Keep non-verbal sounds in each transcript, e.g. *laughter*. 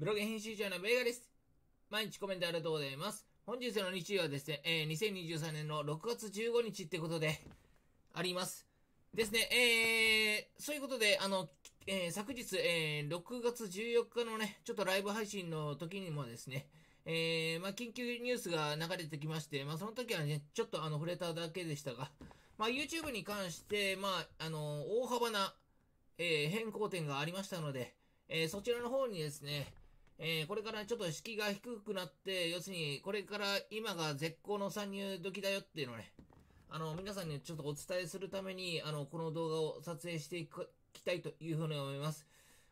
ブログ編集長のベイガです。毎日コメントありがとうございます。本日の日曜はですね、えー、2023年の6月15日ってことで、あります。ですね、えー、そういうことで、あの、えー、昨日、えー、6月14日のね、ちょっとライブ配信の時にもですね、えー、まあ、緊急ニュースが流れてきまして、まあ、その時はね、ちょっとあの、触れただけでしたが、まあ、YouTube に関して、まあ、あの、大幅な、えー、変更点がありましたので、えー、そちらの方にですね、えー、これからちょっと敷居が低くなって、要するに、これから今が絶好の参入時だよっていうのをね、あの、皆さんにちょっとお伝えするために、あの、この動画を撮影していきたいというふうに思います。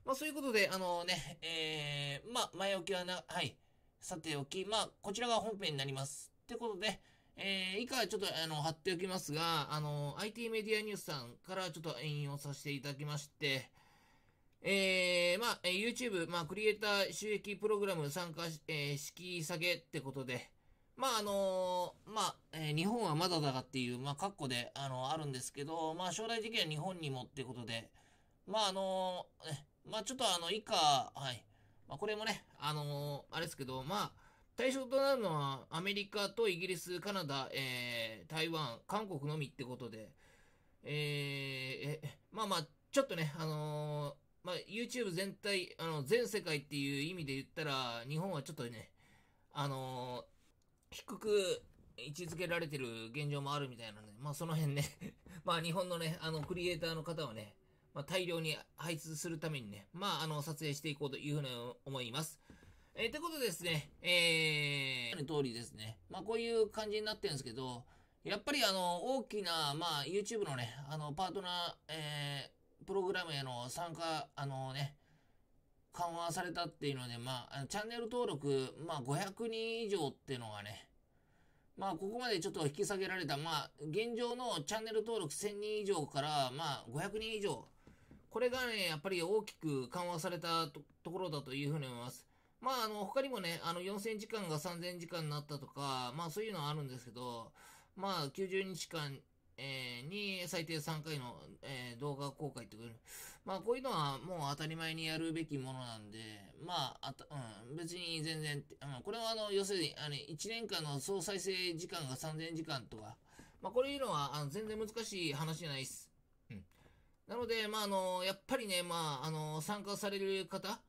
まあ、そういうことで、あのね、えー、まあ、前置きはな、はい、さておき、まあ、こちらが本編になります。ってことで、えー、以下ちょっとあの、貼っておきますが、あの、IT メディアニュースさんからちょっと引用させていただきまして、えー、まあ、YouTube、まあ、クリエイター収益プログラム参加、えー、式下げってことで、まあ、あのー、まあ、えー、日本はまだだがっていう、まあ、括弧で、あのー、あるんですけど、まあ、将来的には日本にもってことで、まあ、あのー、まあ、ちょっとあの、以下、はい。まあ、これもね、あのあれですけど、まあ、対象となるのは、アメリカとイギリス、カナダ、えー、台湾、韓国のみってことで、えー、え、まあまあ、ちょっとね、あのーまあ、YouTube 全体、あの、全世界っていう意味で言ったら、日本はちょっとね、あのー、低く位置づけられてる現状もあるみたいなので、まあその辺ね *laughs* まあ日本のね、あの、クリエイターの方はね、まあ大量に配置するためにね、まああの、撮影していこうというふうに思います。えー、ということでですね、えー、の通りですね、まあこういう感じになってるんですけど、やっぱりあの、大きな、まあ YouTube のね、あの、パートナー、えー、プログラムへの参加、あのね、緩和されたっていうので、まあ、チャンネル登録、まあ、500人以上っていうのがね、まあ、ここまでちょっと引き下げられた、まあ、現状のチャンネル登録1000人以上から、まあ、500人以上、これがね、やっぱり大きく緩和されたところだというふうに思います。まあ、あの、他にもね、あの、4000時間が3000時間になったとか、まあ、そういうのはあるんですけど、まあ、90日間えに最低3回の、え動画公開ってくる。まあこういうのはもう当たり前にやるべきものなんで、まあ、あたうん、別に全然、うん、これはあの、要するに、あの、1年間の総再生時間が3000時間とか、まあこれいうのはあの全然難しい話じゃないです。うん。なので、まああの、やっぱりね、まああの、参加される方、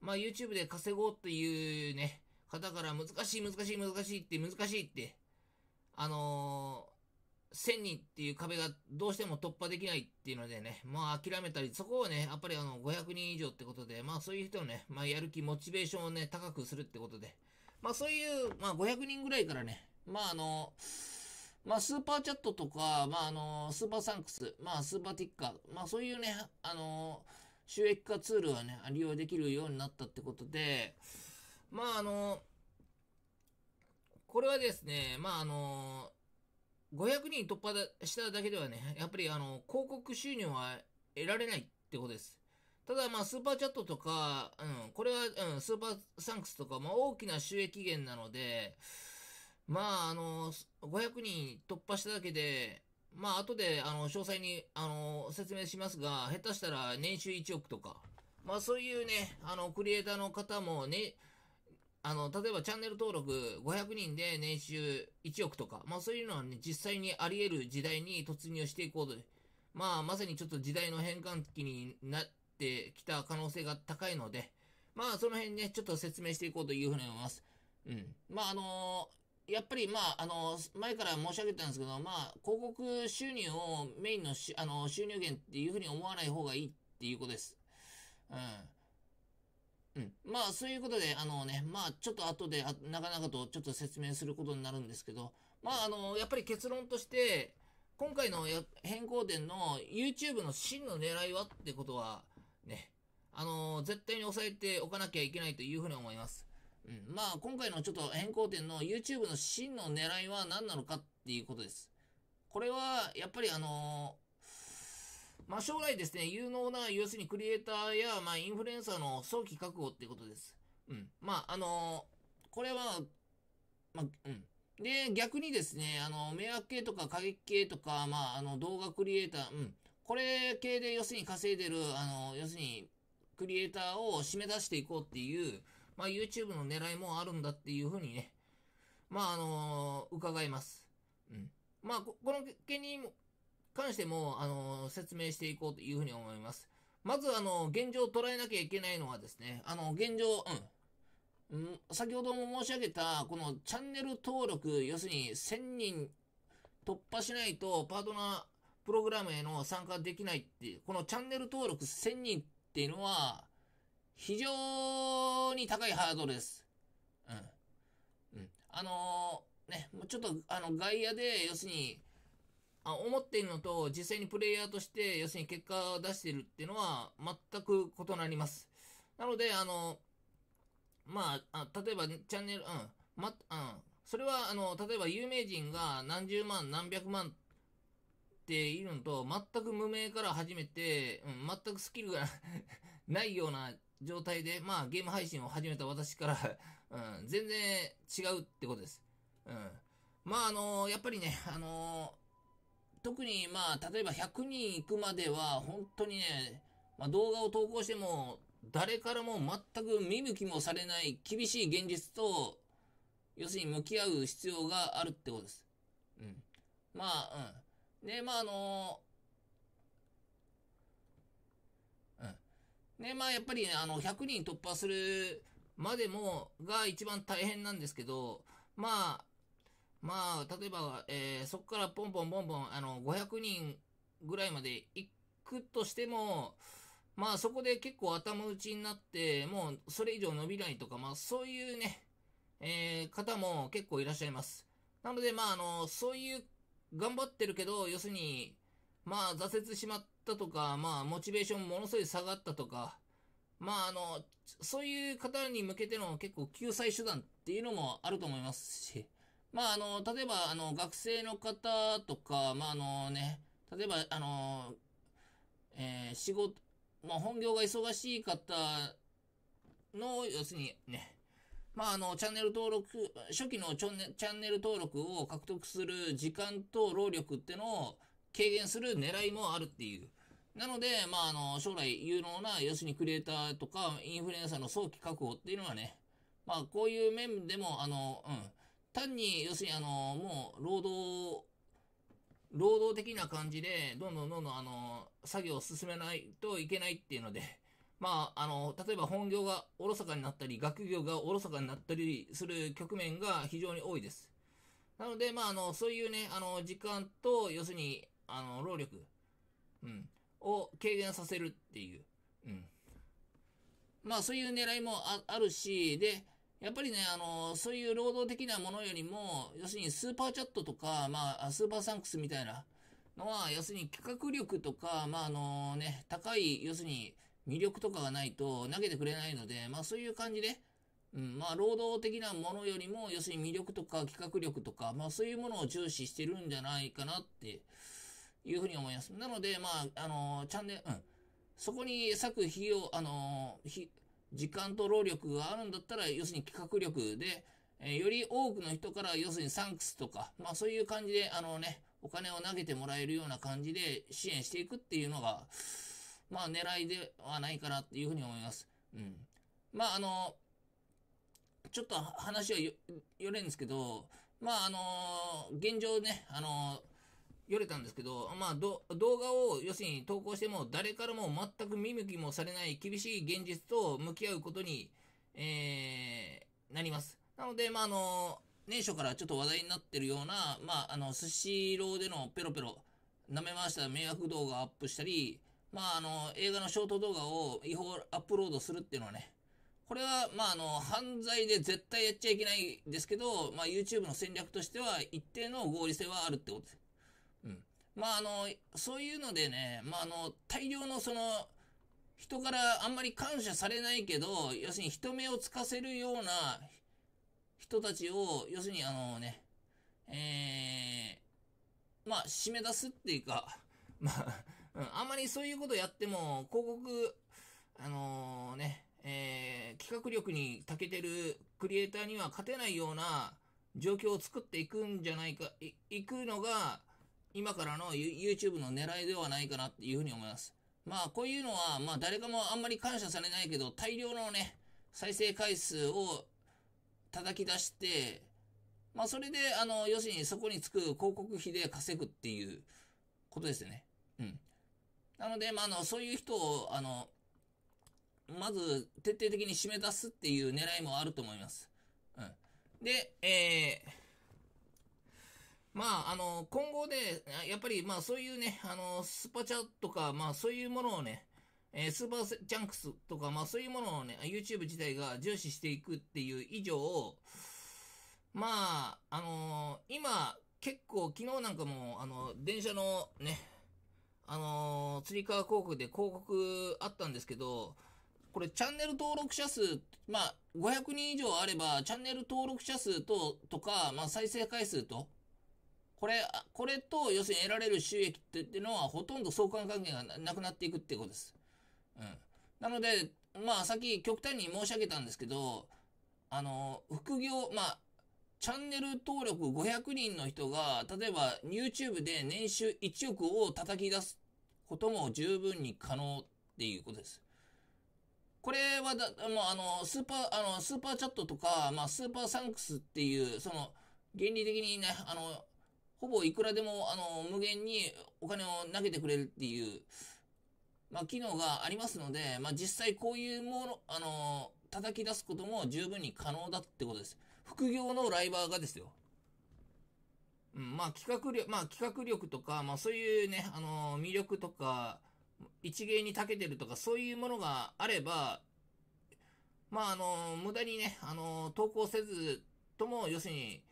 まあ YouTube で稼ごうっていうね、方から難しい難しい難しいって難しいって、あのー1000人っていう壁がどうしても突破できないっていうのでね、まあ諦めたり、そこをね、やっぱりあの500人以上ってことで、まあそういう人のね、まあやる気、モチベーションをね、高くするってことで、まあそういう、まあ500人ぐらいからね、まああの、まあスーパーチャットとか、まああの、スーパーサンクス、まあスーパーティッカー、まあそういうね、あの、収益化ツールはね、利用できるようになったってことで、まああの、これはですね、まああの、500人突破しただけではね、やっぱりあの、広告収入は得られないってことです。ただまあ、スーパーチャットとか、うん、これは、うん、スーパーサンクスとか、まあ大きな収益源なので、まあ、あの、500人突破しただけで、まあ、後で、あの、詳細に、あの、説明しますが、下手したら年収1億とか、まあ、そういうね、あの、クリエイターの方もね、あの、例えばチャンネル登録500人で年収1億とか、まあそういうのはね、実際にあり得る時代に突入していこうと。まあまさにちょっと時代の変換期になってきた可能性が高いので、まあその辺ね、ちょっと説明していこうというふうに思います。うん。まああのー、やっぱり、まあ、あのー、前から申し上げたんですけど、まあ、広告収入をメインのし、あのー、収入源っていうふうに思わない方がいいっていうことです。うん。うん。まあ、そういうことで、あのね、まあ、ちょっと後で、なかなかとちょっと説明することになるんですけど、まあ、あの、やっぱり結論として、今回の変更点の YouTube の真の狙いはってことは、ね、あの絶対に抑えておかなきゃいけないというふうに思います。うん。まあ、今回のちょっと変更点の YouTube の真の狙いは何なのかっていうことです。これは、やっぱりあのまあ、将来ですね、有能な、要するにクリエイターや、まあ、インフルエンサーの早期確保っていうことです。うん。まあ、あのー、これは、まあ、うん。で、逆にですね、あの、迷惑系とか過激系とか、まあ、あの、動画クリエイター、うん。これ系で要するに稼いでる、あの、要するに、クリエイターを締め出していこうっていう、まあ、YouTube の狙いもあるんだっていうふうにね、まあ、あのー、伺います。うん。まあ、この件に関しても、あの、説明していこうというふうに思います。まず、あの、現状を捉えなきゃいけないのはですね、あの、現状、うん。先ほども申し上げた、このチャンネル登録、要するに1000人突破しないとパートナープログラムへの参加できないっていう、このチャンネル登録1000人っていうのは、非常に高いハードルです。うん。うん。あのー、ね、もうちょっと、あの、外野で、要するに、あ思っているのと、実際にプレイヤーとして、要するに結果を出してるっていうのは、全く異なります。なので、あの、まあ、あ例えば、チャンネル、うん、ま、うん、それは、あの、例えば有名人が何十万、何百万っているのと、全く無名から始めて、うん、全くスキルが *laughs* ないような状態で、まあ、ゲーム配信を始めた私からうん、全然違うってことです。うん。まあ、あのやっぱりね、あの特にまあ、例えば100人行くまでは、本当にね、まあ、動画を投稿しても、誰からも全く見向きもされない厳しい現実と、要するに向き合う必要があるってことです。うん。まあ、うん。で、まあ、あのー、うん。で、まあ、やっぱりね、あの、100人突破するまでも、が一番大変なんですけど、まあ、まあ、例えば、えー、そこからポンポンポンポン、あの、500人ぐらいまで行くとしても、まあそこで結構頭打ちになって、もうそれ以上伸びないとか、まあそういうね、えー、方も結構いらっしゃいます。なのでまああの、そういう頑張ってるけど、要するに、まあ挫折しまったとか、まあモチベーションものすごい下がったとか、まああの、そういう方に向けての結構救済手段っていうのもあると思いますし、まあ、あの、例えば、あの、学生の方とか、まあ、あのね、例えば、あの、えー、仕事、まあ、本業が忙しい方の、要するにね、まあ、あの、チャンネル登録、初期のチャンネル登録を獲得する時間と労力ってのを軽減する狙いもあるっていう。なので、まあ、あの、将来有能な、要するにクリエイターとかインフルエンサーの早期確保っていうのはね、まあ、こういう面でも、あの、うん、単に、要するにあの、もう、労働、労働的な感じで、どんどんどんどんあの、作業を進めないといけないっていうので、*laughs* まあ、あの、例えば本業がおろそかになったり、学業がおろそかになったりする局面が非常に多いです。なので、まあ、あの、そういうね、あの、時間と、要するに、あの、労力、うん、を軽減させるっていう、うん。まあ、そういう狙いもあるし、で、やっぱりね、あの、そういう労働的なものよりも、要するにスーパーチャットとか、まあ、スーパーサンクスみたいなのは、要するに企画力とか、まあ、あのね、高い、要するに魅力とかがないと投げてくれないので、まあ、そういう感じで、うん、まあ、労働的なものよりも、要するに魅力とか企画力とか、まあ、そういうものを重視してるんじゃないかなって、いうふうに思います。なので、まあ、あの、チャンネル、うん。そこに咲く費用、あの、ひ、時間と労力があるんだったら、要するに企画力で、えより多くの人から、要するにサンクスとか、まあそういう感じで、あのね、お金を投げてもらえるような感じで支援していくっていうのが、まあ狙いではないかなっていうふうに思います。うん。まああの、ちょっと話はよ、よれんですけど、まああの、現状ね、あの、言われたんですけど、まあ、動画を、要するに投稿しても、誰からも全く見向きもされない厳しい現実と向き合うことに、えー、なります。なので、まあ、あの、年初からちょっと話題になってるような、まあ、あの、スシローでのペロペロ、舐め回した迷惑動画をアップしたり、まあ、あの、映画のショート動画を違法アップロードするっていうのはね、これは、まあ、あの、犯罪で絶対やっちゃいけないですけど、まあ、YouTube の戦略としては一定の合理性はあるってことです。まあ、あの、そういうのでね、まあ、あの、大量のその、人からあんまり感謝されないけど、要するに人目をつかせるような人たちを、要するにあのね、えー、まあ、締め出すっていうか、*laughs* まあ、うん、あんまりそういうことやっても、広告、あのー、ね、えー、企画力に長けてるクリエイターには勝てないような状況を作っていくんじゃないか、い、いくのが、今からの YouTube の狙いではないかなっていうふうに思います。まあ、こういうのは、まあ、誰かもあんまり感謝されないけど、大量のね、再生回数を叩き出して、まあ、それで、あの、要するにそこにつく広告費で稼ぐっていうことですよね。うん。なので、まあ、あの、そういう人を、あの、まず、徹底的に締め出すっていう狙いもあると思います。うん。で、えー、まあ、あの、今後で、やっぱり、まあ、そういうね、あの、スーパーチャットとか、まあ、そういうものをね、えー、スーパーチャンクスとか、まあ、そういうものをね、YouTube 自体が重視していくっていう以上、まあ、あのー、今、結構、昨日なんかも、あの、電車のね、あのー、つり革航空で広告あったんですけど、これチャンネル登録者数、まあ、500人以上あれば、チャンネル登録者数と、とか、まあ、再生回数と、これ、これと、要するに得られる収益っていうのは、ほとんど相関関係がなくなっていくっていうことです。うん。なので、まあ、さっき極端に申し上げたんですけど、あの、副業、まあ、チャンネル登録500人の人が、例えば YouTube で年収1億を叩き出すことも十分に可能っていうことです。これはだ、もうあの、スーパー、あの、スーパーチャットとか、まあ、スーパーサンクスっていう、その、原理的にね、あの、ほぼいくらでも、あの、無限にお金を投げてくれるっていう、まあ、機能がありますので、まあ、実際こういうもの、あの、叩き出すことも十分に可能だってことです。副業のライバーがですよ。うん、まあ、企画力、まあ、企画力とか、まあ、そういうね、あの、魅力とか、一芸に長けてるとか、そういうものがあれば、まあ、あの、無駄にね、あの、投稿せずとも、要するに、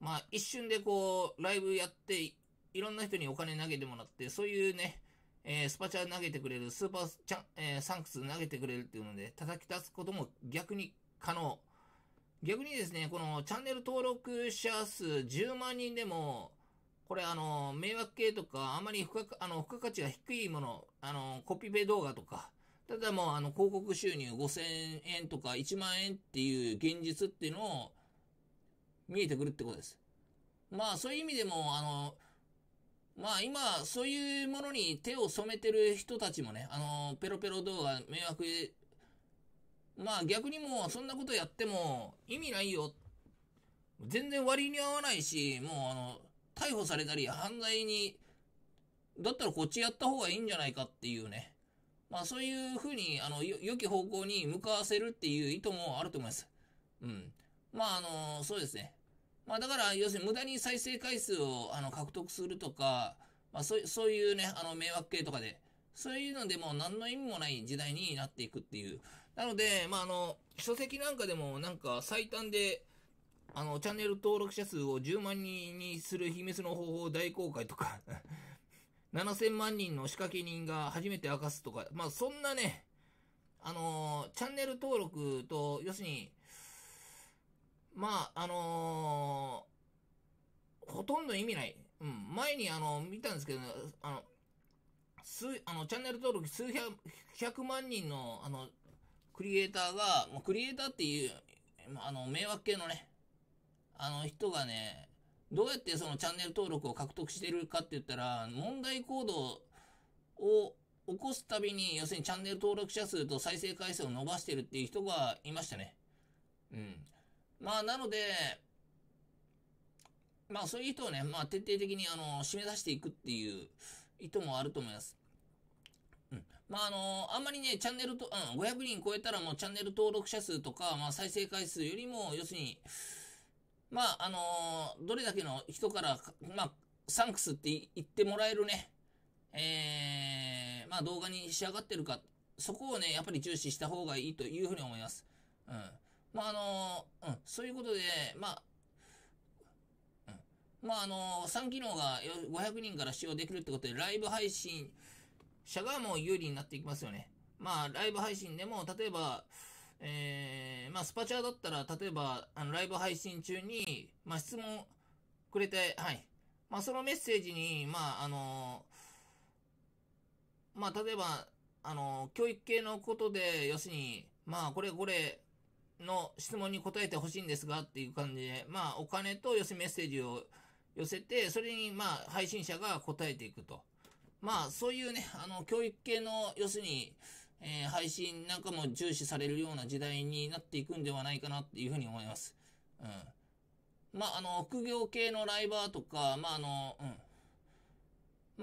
まあ一瞬でこう、ライブやって、いろんな人にお金投げてもらって、そういうね、えー、スパチャ投げてくれる、スーパーチャン、えー、サンクス投げてくれるっていうので、叩き出すことも逆に可能。逆にですね、このチャンネル登録者数10万人でも、これあの、迷惑系とか、あまり付加、あの、付加価値が低いもの、あの、コピペ動画とか、ただもうあの、広告収入5000円とか1万円っていう現実っていうのを、見えてくるってことです。まあそういう意味でも、あの、まあ今、そういうものに手を染めてる人たちもね、あの、ペロペロ動画、迷惑、まあ逆にもうそんなことやっても意味ないよ。全然割に合わないし、もうあの、逮捕されたり犯罪に、だったらこっちやった方がいいんじゃないかっていうね。まあそういうふうに、あの、良き方向に向かわせるっていう意図もあると思います。うん。まああの、そうですね。まあだから、要するに無駄に再生回数をあの獲得するとか、まあそうそういうね、あの迷惑系とかで、そういうのでも何の意味もない時代になっていくっていう。なので、まああの、書籍なんかでもなんか最短で、あの、チャンネル登録者数を10万人にする秘密の方法大公開とか7000 *laughs* 万人の仕掛け人が初めて明かすとか、まあそんなね、あのー、チャンネル登録と、要するに、まあ、あのー、ほとんど意味ない。うん。前にあの、見たんですけど、ね、あの、数、あの、チャンネル登録数百、百万人の、あの、クリエイターが、もうクリエイターっていう、あの、迷惑系のね、あの人がね、どうやってそのチャンネル登録を獲得してるかって言ったら、問題行動を起こすたびに、要するにチャンネル登録者数と再生回数を伸ばしてるっていう人がいましたね。うん。まあ、なので、まあ、そういう人をね、まあ、徹底的に、あの、締め出していくっていう意図もあると思います。うん。まあ、あのあんまりね、チャンネルと、うん、500人超えたらもうチャンネル登録者数とか、まあ、再生回数よりも、要するに、まあ、あのどれだけの人から、まあ、サンクスって言ってもらえるね、えー、まあ、動画に仕上がってるか、そこをね、やっぱり重視した方がいいというふうに思います。うん。まあ、あの、うん、そういうことで、まあ、まあ、あの、3機能が500人から使用できるってことで、ライブ配信者がもう有利になっていきますよね。まあ、ライブ配信でも、例えば、えー、まあ、スパチャだったら、例えば、あの、ライブ配信中に、まあ、質問くれて、はい。まあ、そのメッセージに、まあ、あのまあ、例えば、あの教育系のことで、要するに、まあ、これこれ、の質問に答えてほしいんですがっていう感じで、まあ、お金と寄せメッセージを寄せて、それに、まあ、配信者が答えていくと。まあ、そういうね、あの、教育系の、要するに、えー、配信なんかも重視されるような時代になっていくんではないかなっていうふうに思います。うん。まあ、あの、副業系のライバーとか、まあ、あの、うん。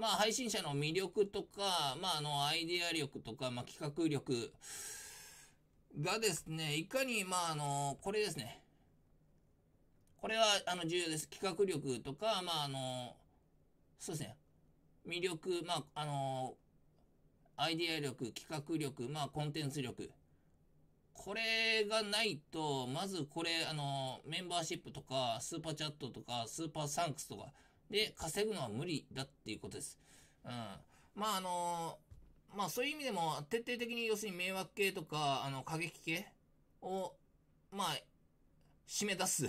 まあ、配信者の魅力とか、まあ、あの、アイデア力とか、まあ、企画力、がですね、いかに、まあ、あの、これですね。これは、あの、重要です。企画力とか、まあ、あの、そうですね。魅力、まあ、あの、アイディア力、企画力、まあ、コンテンツ力。これがないと、まずこれ、あの、メンバーシップとか、スーパーチャットとか、スーパーサンクスとかで稼ぐのは無理だっていうことです。うん。まあ、あの、まあそういう意味でも、徹底的に要するに迷惑系とか、あの、過激系を、まあ、締め出す。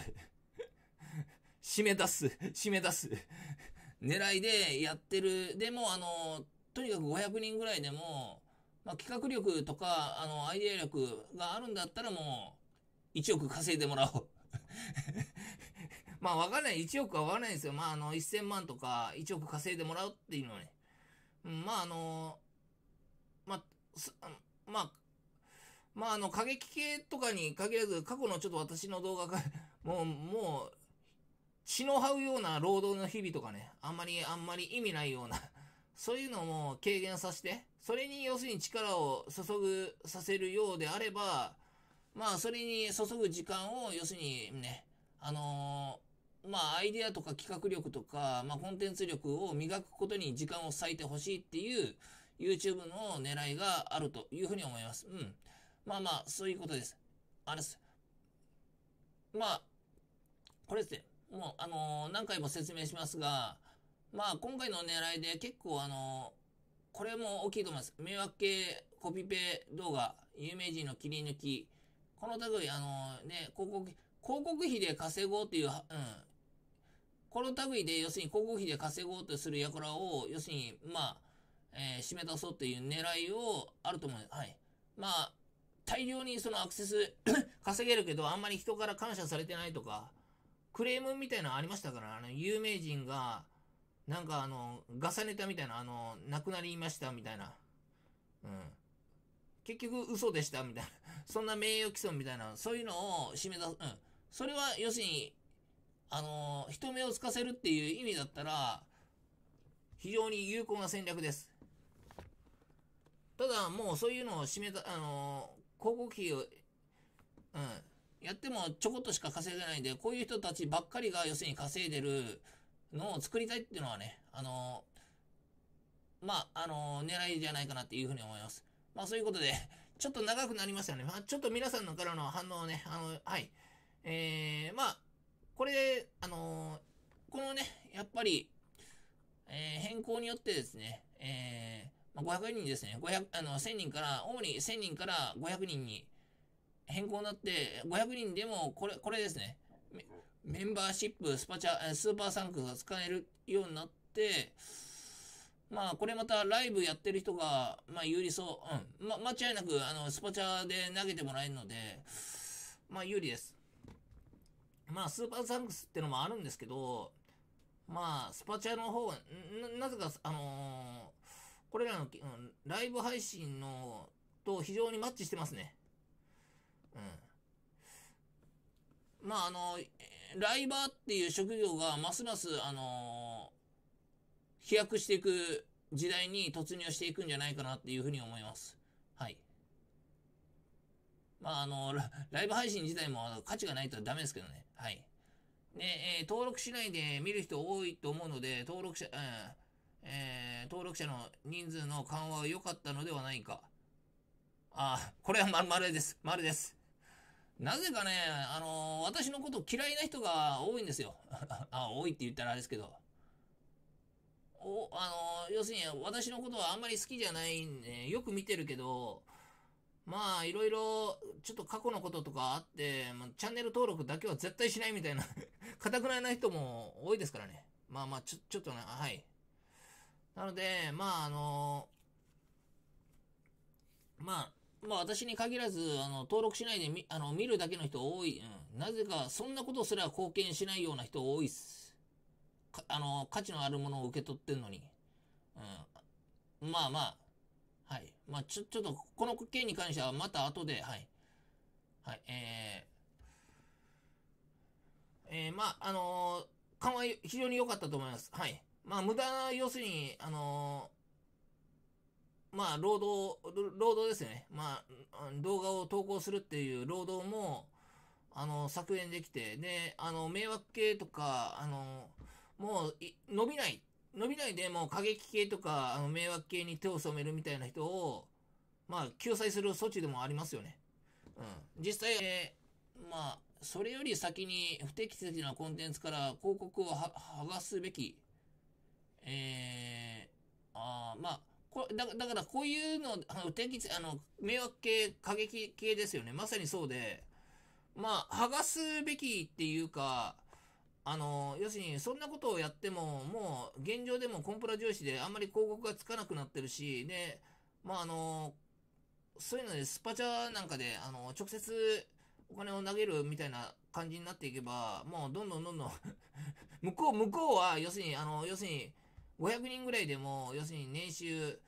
*laughs* 締め出す。締め出す。狙いでやってる。でも、あの、とにかく500人ぐらいでも、まあ、企画力とか、あの、アイデア力があるんだったらもう、1億稼いでもらおう。*laughs* まあ、わかんない。1億はわかんないですよ。まあ、あの、1000万とか、1億稼いでもらうっていうのはね。まあ、あの、まあ、まあ、あの、過激系とかに限らず、過去のちょっと私の動画が、*laughs* もう、もう、血の這うような労働の日々とかね、あんまり、あんまり意味ないような、*laughs* そういうのも軽減させて、それに要するに力を注ぐ、させるようであれば、まあ、それに注ぐ時間を、要するにね、あのー、まあ、アイデアとか企画力とか、まあ、コンテンツ力を磨くことに時間を割いてほしいっていう、YouTube の狙いがあるというふうに思います。うん。まあまあ、そういうことです。あれです。まあ、これですね。もう、あのー、何回も説明しますが、まあ、今回の狙いで結構、あのー、これも大きいと思います。迷惑系コピペ動画、有名人の切り抜き、この類、あの、ね、広告、広告費で稼ごうという、うん、この類で、要するに広告費で稼ごうとするやからを、要するに、まあ、えー、締め出そうていう狙いをあると思うす。はい。まあ、大量にそのアクセス *coughs* 稼げるけど、あんまり人から感謝されてないとか、クレームみたいなのありましたから、あの、有名人が、なんかあの、ガサネタみたいな、あの、亡くなりましたみたいな。うん。結局嘘でしたみたいな。*laughs* そんな名誉毀損みたいな、そういうのを締め出す。うん。それは要するに、あの人目をつかせるっていう意味だったら、非常に有効な戦略です。ただ、もうそういうのを締めた、あのー、広告費を、うん、やってもちょこっとしか稼げないんで、こういう人たちばっかりが要するに稼いでるのを作りたいっていうのはね、あのー、まあ、あのー、狙いじゃないかなっていうふうに思います。まあ、そういうことで、ちょっと長くなりましたね。まあ、ちょっと皆さんのからの反応をね、あの、はい。えー、まあ、これ、あのこのね、やっぱり、え変更によってですね、えま500人ですね。500、あの、1000人から、主に1000人から500人に変更になって、500人でも、これ、これですね。メンバーシップ、スパチャ、スーパーサンクスが使えるようになって、まあ、これまたライブやってる人が、まあ、有利そう。うん。ま、間違いなく、あの、スパチャで投げてもらえるので、まあ、有利です。まあ、スーパーサンクスってのもあるんですけど、まあ、スパチャの方が、な、なぜか、あのこれらの、うん、ライブ配信のと非常にマッチしてますね。うん。まあ、あの、ライバーっていう職業がますます、あの飛躍していく時代に突入していくんじゃないかなっていうふうに思います。はい。まあ、あの、ライブ配信自体も価値がないとダメですけどね。はい。ね、えー、登録しないで見る人多いと思うので、登録者、うん、えー、登録者の人数の緩和は良かったのではないか。あ、これはま、まるです。まるです。なぜかね、あのー、私のこと嫌いな人が多いんですよ。*laughs* あ、多いって言ったらあれですけど。お、あのー、要するに私のことはあんまり好きじゃないんで、よく見てるけど、まあ、いろいろ、ちょっと過去のこととかあって、まあ、チャンネル登録だけは絶対しないみたいな *laughs* かたくないな人も多いですからね。まあまあ、ちょ、ちょっとね、はい。なので、まあ、あのまあ、まあ私に限らず、あの、登録しないであの、見るだけの人多い。うん。なぜか、そんなことすら貢献しないような人多いっす。か、あの、価値のあるものを受け取ってんのに。うん。まあまあ。はい。まあ、ちょ、ちょっと、この件に関しては、また後で、はい。はい、えー、えー、まあ、あのー、勘は非常に良かったと思います。はい。まあ、無駄な、要するに、あのー、まあ、労働、労働ですよね。まあ、動画を投稿するっていう労働も、あの、削減できて、で、あの、迷惑系とか、あの、もう、伸びない。伸びないでもう過激系とか、あの、迷惑系に手を染めるみたいな人を、まあ、救済する措置でもありますよね。うん。実際、えー、まあ、それより先に不適切なコンテンツから広告を剥がすべきえー、あまあ、こだだからこういうの、あの、天気、あの、迷惑系、過激系ですよね。まさにそうで、まあ、剥がすべきっていうか、あの、要するに、そんなことをやっても、もう、現状でもコンプラ重視で、あんまり広告がつかなくなってるし、で、まあ、あの、そういうので、スパチャなんかで、あの、直接、お金を投げるみたいな感じになっていけば、もう、どんどんどんどん *laughs* 向こう、向こうは、要するに、あの、要するに、500人ぐらいでも、要するに年収、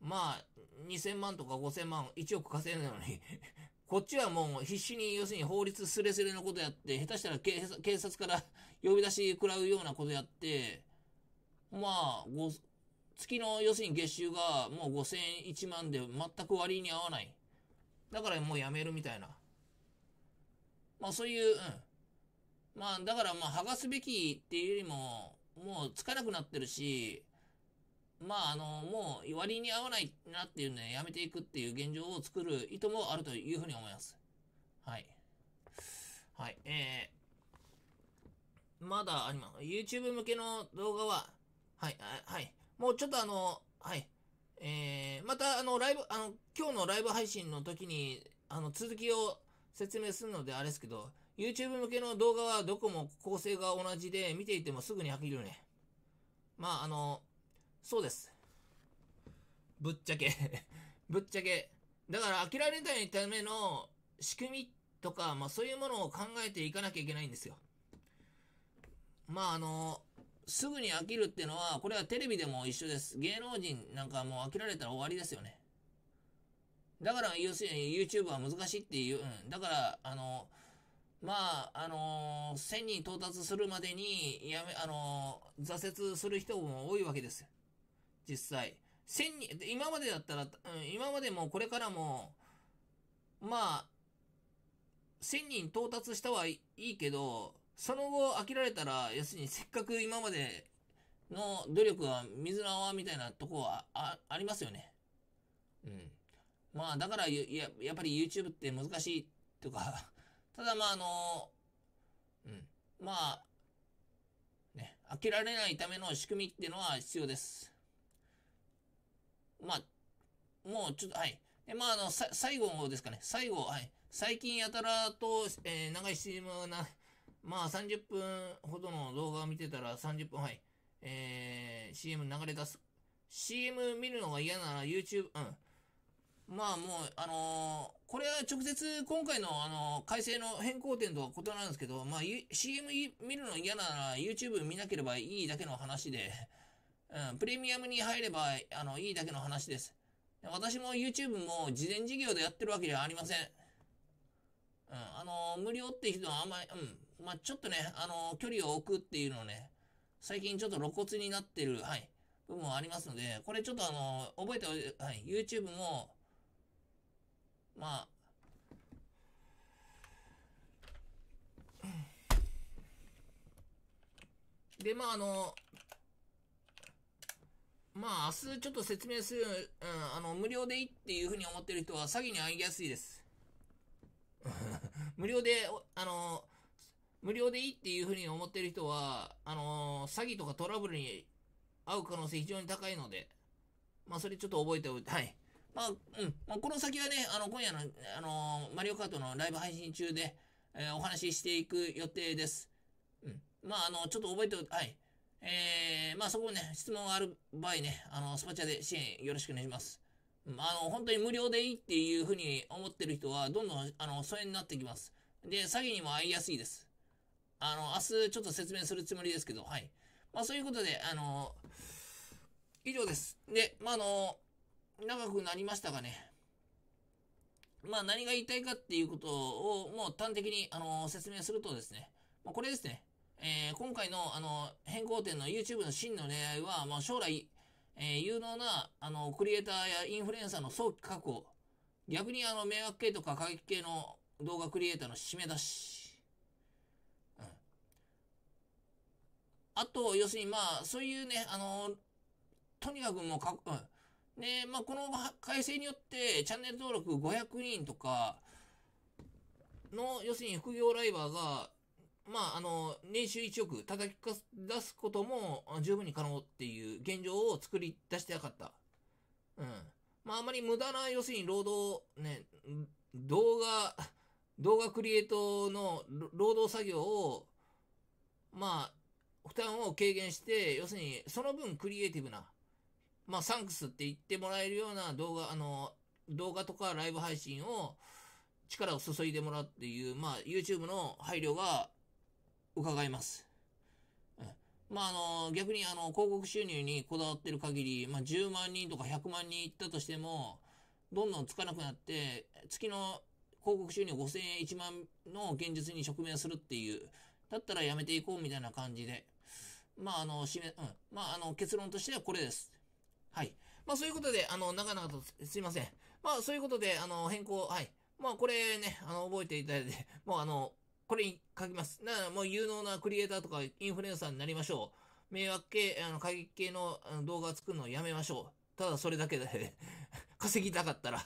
まあ、2000万とか5000万、1億稼いだのに *laughs* こっちはもう必死に、要するに法律すれすれのことやって、下手したら警察から呼び出し食らうようなことやって、まあ、月の要するに月収がもう5000 1万で全く割に合わない。だからもうやめるみたいな。まあそういう、うん。まあだからまあ剥がすべきっていうよりも、もうつかなくなってるし、まあ、あの、もう割に合わないなっていうので、やめていくっていう現状を作る意図もあるというふうに思います。はい。はい。えー、まだあります。YouTube 向けの動画は、はい、はい。もうちょっとあの、はい。えー、またあの、ライブ、あの、今日のライブ配信の時に、あの、続きを説明するのであれですけど、YouTube 向けの動画はどこも構成が同じで、見ていてもすぐに飽きるね。まあ、あの、そうです。ぶっちゃけ *laughs* ぶっちゃけ。だから、飽きられないための仕組みとか、まあそういうものを考えていかなきゃいけないんですよ。まああの、すぐに飽きるっていうのは、これはテレビでも一緒です。芸能人なんかもう飽きられたら終わりですよね。だから、要するに YouTube は難しいっていう、うん。だから、あの、まあ、あのー、1000人到達するまでに、やめ、あのー、挫折する人も多いわけですよ。実際。1000人、今までだったら、うん、今までもこれからも、まあ、1000人到達したはいいけど、その後飽きられたら、要するにせっかく今までの努力は水の泡みたいなとこはあありますよね。うん。まあ、だからや、やっぱり YouTube って難しいとかただまああの、うん。まあ、ね、開けられないための仕組みっていうのは必要です。まあ、もうちょっと、はい。で、まあ、あの、さ、最後ですかね。最後、はい。最近やたらと、えー、長い CM な、まあ、30分ほどの動画を見てたら30分、はい。えー、CM 流れ出す。CM 見るのが嫌なら YouTube、うん。まあもう、あのー、これは直接今回のあのー、改正の変更点とは異なるんですけど、まあ、CM 見るの嫌なら YouTube 見なければいいだけの話で、うん、プレミアムに入れば、あの、いいだけの話です。私も YouTube も事前事業でやってるわけではありません。うん、あのー、無料って人はあんまり、うん、まあ、ちょっとね、あの距離を置くっていうのをね、最近ちょっと露骨になってる、はい、部分はありますので、これちょっとあの覚えておいて、はい、YouTube も、まあ、で、まあ、あの、まあ、明日ちょっと説明する、うん、あの、無料でいいっていうふうに思ってる人は詐欺に遭いやすいです。*laughs* 無料で、あの、無料でいいっていうふうに思ってる人は、あの、詐欺とかトラブルに遭う可能性非常に高いので、まあ、それちょっと覚えておいて、はい。まあ、うん。まあ、この先はね、あの、今夜の、あのー、マリオカートのライブ配信中で、えー、お話ししていく予定です。うん。まあ、あの、ちょっと覚えてお、はい。えー、まあ、そこね、質問がある場合ね、あの、スパチャで支援よろしくお願いします。まあの、本当に無料でいいっていうふうに思ってる人は、どんどん、あの、疎遠になってきます。で、詐欺にも遭いやすいです。あの、明日ちょっと説明するつもりですけど、はい。まあ、そういうことで、あの、以上です。で、まあ、あの、長くなりましたがね、まあ何が言いたいかっていうことをもう端的に、あの説明するとですね、まあ、これですね、えー、今回の、あの変更点の YouTube の真の狙いは、まあ、将来、えー、有能な、あのクリエイターやインフルエンサーの早期確保、逆にあの迷惑系とか過激系の動画クリエイターの締め出し、うん。あと、要するにまあ、そういうね、あのとにかくもうか、うん、で、まあ、この改正によって、チャンネル登録500人とか、の、要するに副業ライバーが、まあ、あの、年収1億叩き出すことも十分に可能っていう現状を作り出してなかった。うん。まあ、あまり無駄な、要するに労働、ね、動画、動画クリエイトの労働作業を、まあ、負担を軽減して、要するに、その分クリエイティブな、まあ、サンクスって言ってもらえるような動画、あの、動画とかライブ配信を力を注いでもらうっていう、まあ、YouTube の配慮が伺えます。まあ、あの、逆にあの、広告収入にこだわってる限り、まあ、10万人とか100万人いったとしても、どんどんつかなくなって、月の広告収入5000円1万の現実に直面するっていう、だったらやめていこうみたいな感じで、まあ、あの、締め、うん。まあ、あの、結論としてはこれです。はい。まあ、そういうことで、あの、長々とすいません。まあ、そういうことで、あの、変更、はい。まあ、これね、あの、覚えていただいて、*laughs* もうあの、これに書きます。だからもう有能なクリエイターとかインフルエンサーになりましょう。迷惑系、あの、過激系の動画を作るのをやめましょう。ただそれだけで *laughs* 稼ぎたかったら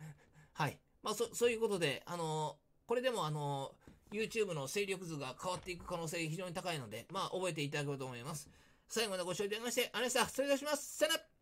*laughs* はい。まあ、そ、そういうことで、あの、これでもあの、YouTube の勢力図が変わっていく可能性非常に高いので、まあ、覚えていただければと思います。最後までご視聴いただきまして、ありがとうございました。失礼いたします。さよなら